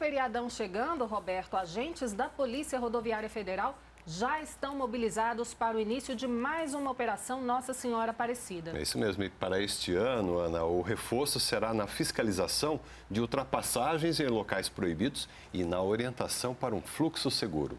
feriadão chegando, Roberto, agentes da Polícia Rodoviária Federal já estão mobilizados para o início de mais uma operação Nossa Senhora Aparecida. É isso mesmo. E para este ano, Ana, o reforço será na fiscalização de ultrapassagens em locais proibidos e na orientação para um fluxo seguro.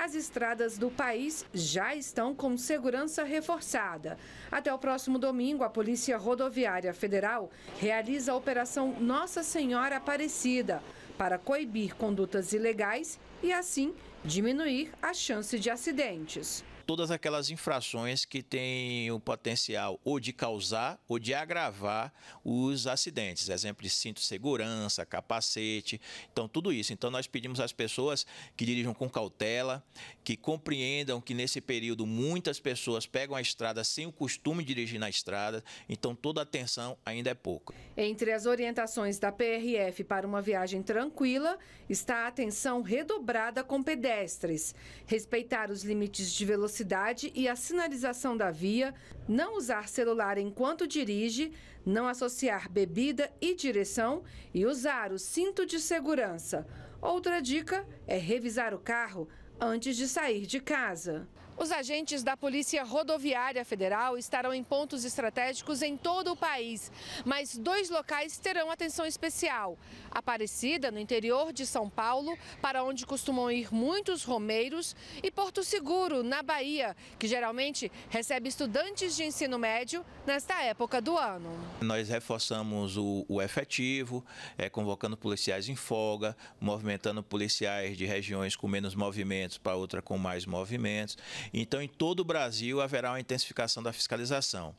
As estradas do país já estão com segurança reforçada. Até o próximo domingo, a Polícia Rodoviária Federal realiza a Operação Nossa Senhora Aparecida para coibir condutas ilegais e, assim, diminuir a chance de acidentes. Todas aquelas infrações que têm o potencial ou de causar ou de agravar os acidentes, exemplo de cinto de segurança, capacete, então tudo isso. Então nós pedimos às pessoas que dirijam com cautela, que compreendam que nesse período muitas pessoas pegam a estrada sem o costume de dirigir na estrada, então toda atenção ainda é pouca. Entre as orientações da PRF para uma viagem tranquila está a atenção redobrada com pedestres pedestres, respeitar os limites de velocidade e a sinalização da via, não usar celular enquanto dirige, não associar bebida e direção e usar o cinto de segurança. Outra dica é revisar o carro antes de sair de casa. Os agentes da Polícia Rodoviária Federal estarão em pontos estratégicos em todo o país, mas dois locais terão atenção especial: Aparecida, no interior de São Paulo, para onde costumam ir muitos romeiros, e Porto Seguro, na Bahia, que geralmente recebe estudantes de ensino médio nesta época do ano. Nós reforçamos o, o efetivo, é, convocando policiais em folga, movimentando policiais de regiões com menos movimentos para outra com mais movimentos então, em todo o Brasil haverá uma intensificação da fiscalização.